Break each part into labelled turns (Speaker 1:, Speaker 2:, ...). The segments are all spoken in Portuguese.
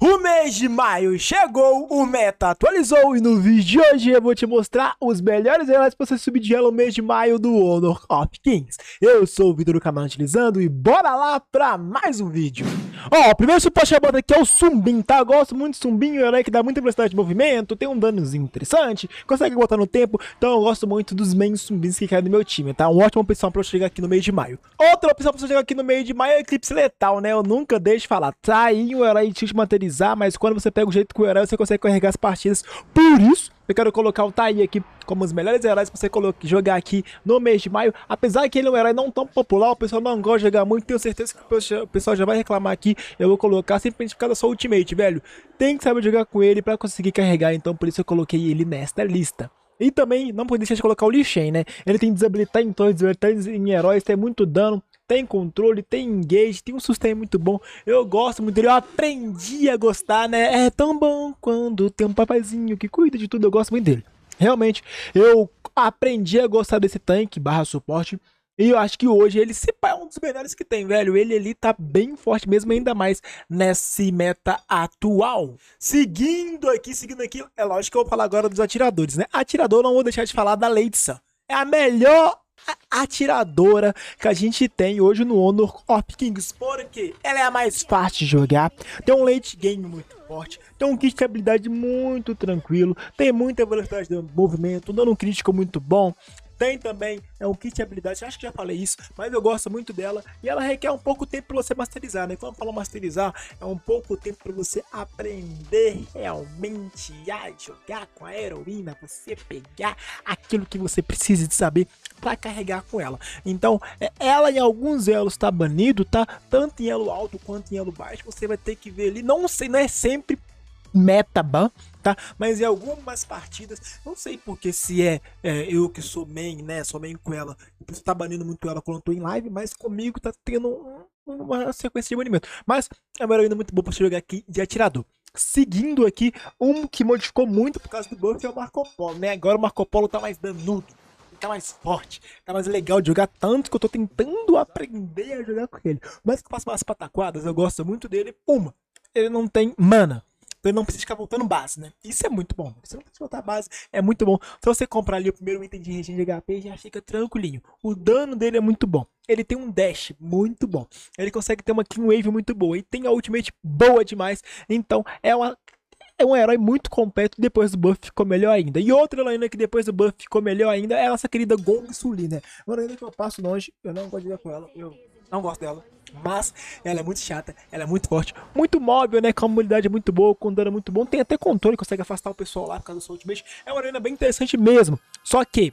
Speaker 1: O mês de maio chegou, o meta atualizou e no vídeo de hoje eu vou te mostrar os melhores heróis para você subir de elo mês de maio do Honor of Kings. Eu sou o Vitor do Camarão Utilizando e bora lá para mais um vídeo. Ó, o primeiro suporte da aqui é o Sumbim, tá? gosto muito de Sumbim, é herói que dá muita velocidade de movimento, tem um danozinho interessante, consegue botar no tempo, então eu gosto muito dos mains Sumbins que caem no meu time, tá? Uma ótima opção pra eu chegar aqui no meio de maio. Outra opção pra eu chegar aqui no meio de maio é Eclipse Letal, né? Eu nunca deixo falar, tá aí o herói te materializar mas quando você pega o jeito com o herói, você consegue carregar as partidas. Por isso, eu quero colocar o Tai aqui como os melhores heróis pra você jogar aqui no mês de maio. Apesar que ele é um herói não tão popular, o pessoal não gosta de jogar muito. Tenho certeza que o pessoal já vai reclamar aqui. Eu vou colocar simplesmente por causa da sua ultimate, velho. Tem que saber jogar com ele pra conseguir carregar, então por isso eu coloquei ele nesta lista. E também não pode deixar de colocar o Shen né? Ele tem desabilitar em torres, desabilitar em heróis, tem muito dano, tem controle, tem engage, tem um sustain muito bom. Eu gosto muito dele, eu aprendi a gostar, né? É tão bom quando tem um papazinho que cuida de tudo, eu gosto muito dele. Realmente, eu aprendi a gostar desse tanque barra suporte. E eu acho que hoje ele se pá, é um dos melhores que tem, velho. Ele ali tá bem forte mesmo, ainda mais nesse meta atual. Seguindo aqui, seguindo aqui, é lógico que eu vou falar agora dos atiradores, né? Atirador, não vou deixar de falar da Leitza. É a melhor atiradora que a gente tem hoje no Honor of Kings, porque ela é a mais fácil de jogar, tem um late game muito forte, tem um kit de habilidade muito tranquilo, tem muita velocidade de movimento, dando um crítico muito bom, tem também é um kit de habilidades, acho que já falei isso, mas eu gosto muito dela e ela requer um pouco tempo para você masterizar, né? Quando eu falo masterizar, é um pouco tempo para você aprender realmente a jogar com a heroína, você pegar aquilo que você precisa de saber para carregar com ela. Então, é, ela em alguns elos está banido, tá? Tanto em elo alto quanto em elo baixo, você vai ter que ver ali, não sei, não é sempre meta ban, tá? Mas em algumas partidas, não sei porque se é, é eu que sou main, né? Sou main com ela, por isso tá banindo muito ela quando eu tô em live, mas comigo tá tendo uma sequência de banimento. Mas é uma heroína muito boa pra você jogar aqui de atirador. Seguindo aqui, um que modificou muito por causa do buff é o Marco Polo, né? Agora o Marco Polo tá mais danudo tá mais forte, tá mais legal de jogar tanto que eu tô tentando aprender a jogar com ele. Mas que eu faço umas pataquadas, eu gosto muito dele. Uma, ele não tem mana. Então ele não precisa ficar voltando base, né? Isso é muito bom. Né? Você não precisa voltar base, é muito bom. Se você comprar ali o primeiro item de regen de HP, já fica tranquilinho. O dano dele é muito bom. Ele tem um dash muito bom. Ele consegue ter uma clean wave muito boa. E tem a ultimate boa demais. Então é uma é um herói muito completo, depois do buff ficou melhor ainda. E outra heroína que depois do buff ficou melhor ainda é a nossa querida Gong Suli, né? Uma heroína que eu passo longe, eu não gosto de ver com ela, eu não gosto dela. Mas ela é muito chata, ela é muito forte, muito móvel, né? Com a mobilidade muito boa, com dano muito bom. Tem até controle, consegue afastar o pessoal lá por causa do seu ultimate. É uma arena bem interessante mesmo. Só que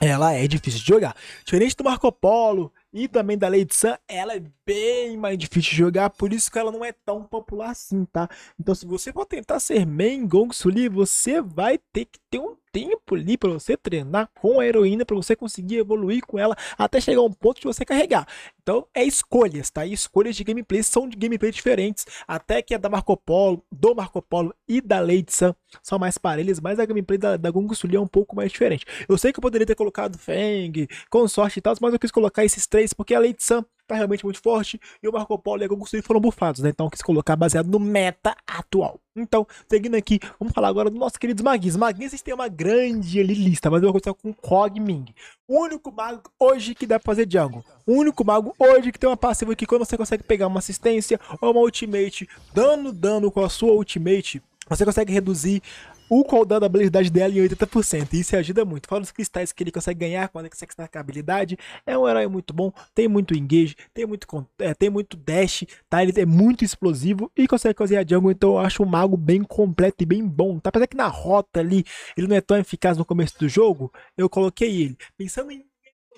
Speaker 1: ela é difícil de jogar. Diferente do Marco Polo e também da Lady Sun, ela é bem mais difícil de jogar, por isso que ela não é tão popular assim, tá? Então se você for tentar ser main Gong Suli, você vai ter que ter um tempo ali para você treinar com a heroína, para você conseguir evoluir com ela até chegar a um ponto de você carregar. Então é escolhas, tá? E escolhas de gameplay são de gameplay diferentes, até que a da Marco Polo, do Marco Polo e da Lady Sun são mais parelhas, mas a gameplay da, da Gung é um pouco mais diferente. Eu sei que eu poderia ter colocado Feng, consorte e tal, mas eu quis colocar esses três porque a Lady Sun tá realmente muito forte e o Marco Polo e a Gogusuí foram bufados, né? Então quis colocar baseado no meta atual. Então, seguindo aqui, vamos falar agora do nosso querido Maguinhos. Maguinhos, vocês têm uma grande ali, lista, mas eu vou começar com o Kog'Ming. O único mago hoje que dá pra fazer jungle. O único mago hoje que tem uma passiva que quando você consegue pegar uma assistência ou uma ultimate, dando dano com a sua ultimate, você consegue reduzir o cooldown da habilidade dela em 80%. E isso ajuda muito. Fora os cristais que ele consegue ganhar quando ele consegue destacar a habilidade. É um herói muito bom. Tem muito engage. Tem muito, é, tem muito dash. Tá? Ele é muito explosivo. E consegue fazer a jungle. Então eu acho o mago bem completo e bem bom. Tá? Apesar que na rota ali ele não é tão eficaz no começo do jogo. Eu coloquei ele. Pensando em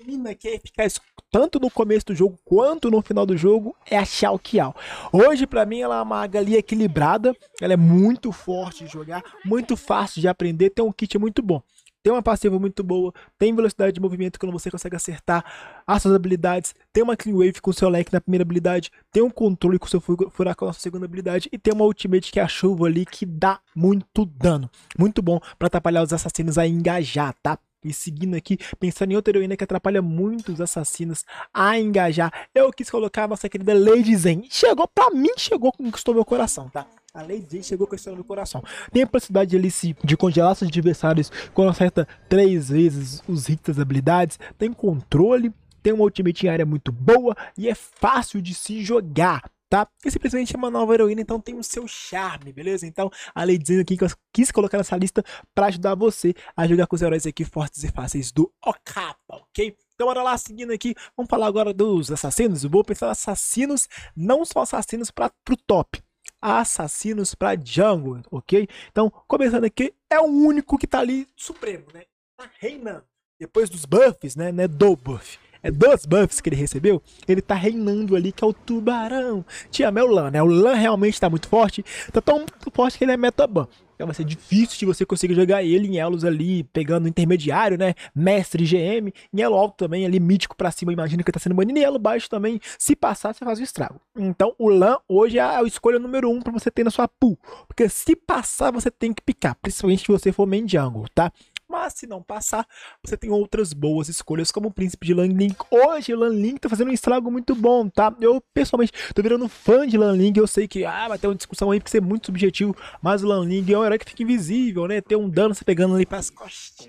Speaker 1: mina é ficar tanto no começo do jogo quanto no final do jogo é a Xiao Qiao. Hoje, para mim, ela é uma ali equilibrada. Ela é muito forte de jogar, muito fácil de aprender. Tem um kit muito bom. Tem uma passiva muito boa, tem velocidade de movimento quando você consegue acertar as suas habilidades, tem uma clean wave com seu leque na primeira habilidade, tem um controle com seu furacão na sua segunda habilidade e tem uma ultimate que é a chuva ali que dá muito dano. Muito bom para atrapalhar os assassinos a engajar, tá? E seguindo aqui, pensando em outra heroína que atrapalha muitos assassinos a engajar, eu quis colocar a nossa querida Lady Zen. Chegou, pra mim, chegou, conquistou meu coração, tá? A Lady chegou com a no coração. Tem a possibilidade de se de congelar seus adversários quando acerta três vezes os hits das habilidades. Tem controle, tem uma ultimate em área muito boa e é fácil de se jogar tá? E simplesmente é uma nova heroína, então tem o seu charme, beleza? Então, a dizendo aqui que eu quis colocar nessa lista para ajudar você a jogar com os heróis aqui fortes e fáceis do Okapa, ok? Então bora lá, seguindo aqui, vamos falar agora dos assassinos. Eu vou pensar assassinos, não só assassinos para pro top, assassinos para jungle, ok? Então, começando aqui, é o único que tá ali supremo, né? Tá reinando. Depois dos buffs, né? né do buff é, dos buffs que ele recebeu, ele tá reinando ali, que é o tubarão. Tinha é o Lan, né? O Lan realmente tá muito forte, tá tão muito forte que ele é metaban. Então vai ser difícil de você conseguir jogar ele em elos ali, pegando intermediário, né? Mestre GM, em elo alto também, ali mítico pra cima, imagina que tá sendo banido, e elo baixo também, se passar, você faz o estrago. Então o LAN hoje é a escolha número um pra você ter na sua pool, porque se passar, você tem que picar, principalmente se você for main jungle, tá? Mas se não passar, você tem outras boas escolhas, como o Príncipe de Lanling. Hoje, Lanling tá fazendo um estrago muito bom, tá? Eu, pessoalmente, tô virando fã de Lanling. Eu sei que ah, vai ter uma discussão aí, porque ser é muito subjetivo. Mas o Lanling é um herói que fica invisível, né? Tem um dano, você pegando ali pras costas,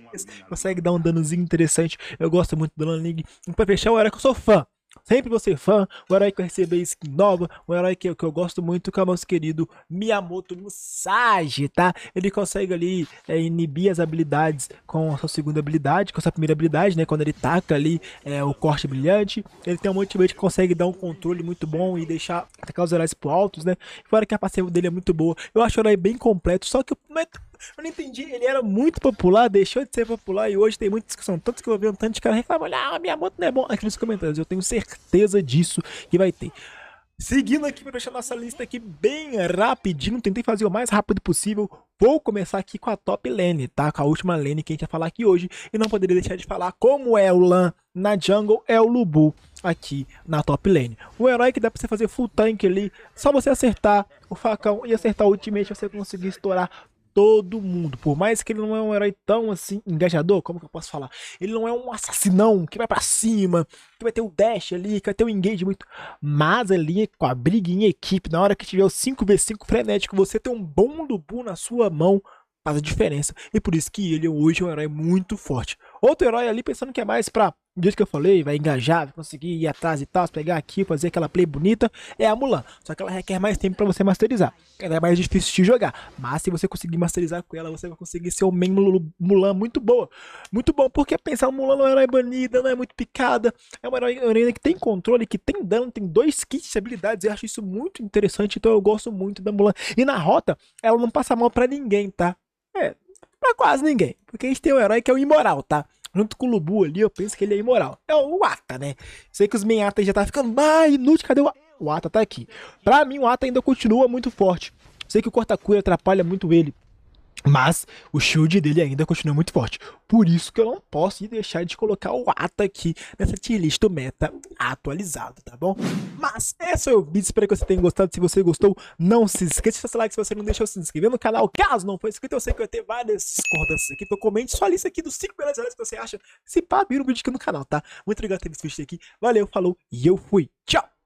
Speaker 1: consegue dar um danozinho interessante. Eu gosto muito do Lanling. E pra fechar, o herói que eu sou fã. Sempre vou ser fã, o herói que eu receber skin nova, um herói que, que eu gosto muito, que é o nosso querido Miyamoto Musage, tá? Ele consegue ali é, inibir as habilidades com a sua segunda habilidade, com a sua primeira habilidade, né? Quando ele taca ali é, o corte brilhante, ele tem um ultimate que consegue dar um controle muito bom e deixar atacar os heróis pro altos, né? Fora que a passiva dele é muito boa. Eu acho o herói bem completo, só que o eu não entendi. Ele era muito popular, deixou de ser popular e hoje tem muita discussão. Tanto que eu vi um tanto de cara reclamando: ah, minha moto não é bom. Aqui nos comentários, eu tenho certeza disso que vai ter. Seguindo aqui para deixar nossa lista aqui bem rapidinho, tentei fazer o mais rápido possível. Vou começar aqui com a top lane, tá? Com a última lane que a gente vai falar aqui hoje. E não poderia deixar de falar como é o Lan na jungle, é o Lubu aqui na top lane. Um herói que dá pra você fazer full tank ali, só você acertar o facão e acertar o ultimate, você conseguir estourar todo mundo. Por mais que ele não é um herói tão assim engajador, como que eu posso falar? Ele não é um assassinão que vai para cima, que vai ter o dash ali, que vai ter o engage muito. Mas ali com a briga em equipe, na hora que tiver o 5v5 frenético, você ter um bom Lubu na sua mão faz a diferença. E por isso que ele hoje é um herói muito forte. Outro herói ali pensando que é mais para do jeito que eu falei, vai engajar, vai conseguir ir atrás e tal, pegar aqui, fazer aquela play bonita, é a Mulan. Só que ela requer mais tempo para você masterizar. Ela é mais difícil de jogar, mas se você conseguir masterizar com ela, você vai conseguir ser um main Mulan muito boa. Muito bom, porque pensar Mulan não é herói banida, não é muito picada, é uma herói que tem controle, que tem dano, tem dois kits de habilidades, eu acho isso muito interessante, então eu gosto muito da Mulan. E na rota, ela não passa mal para ninguém, tá? É, pra quase ninguém, porque a gente tem um herói que é o imoral, tá? junto com o Lubu ali, eu penso que ele é imoral. É o Ata, né? Sei que os Menhatas já tá ficando, mais inútil, cadê o Ata? O Ata tá aqui. Pra mim, o Ata ainda continua muito forte. Sei que o Cortacura atrapalha muito ele. Mas o shield dele ainda continua muito forte. Por isso que eu não posso deixar de colocar o Ata aqui nessa tier list do meta atualizado, tá bom? Mas esse é o vídeo, espero que você tenha gostado. Se você gostou, não se esqueça de deixar seu like se você não deixou se inscrever no canal. Caso não for inscrito, eu sei que vai ter várias discordâncias aqui. Então comente sua lista aqui dos 5 melhores horas que você acha. Se pá, vira um vídeo aqui no canal, tá? Muito obrigado por ter visto esse vídeo aqui. Valeu, falou e eu fui. Tchau!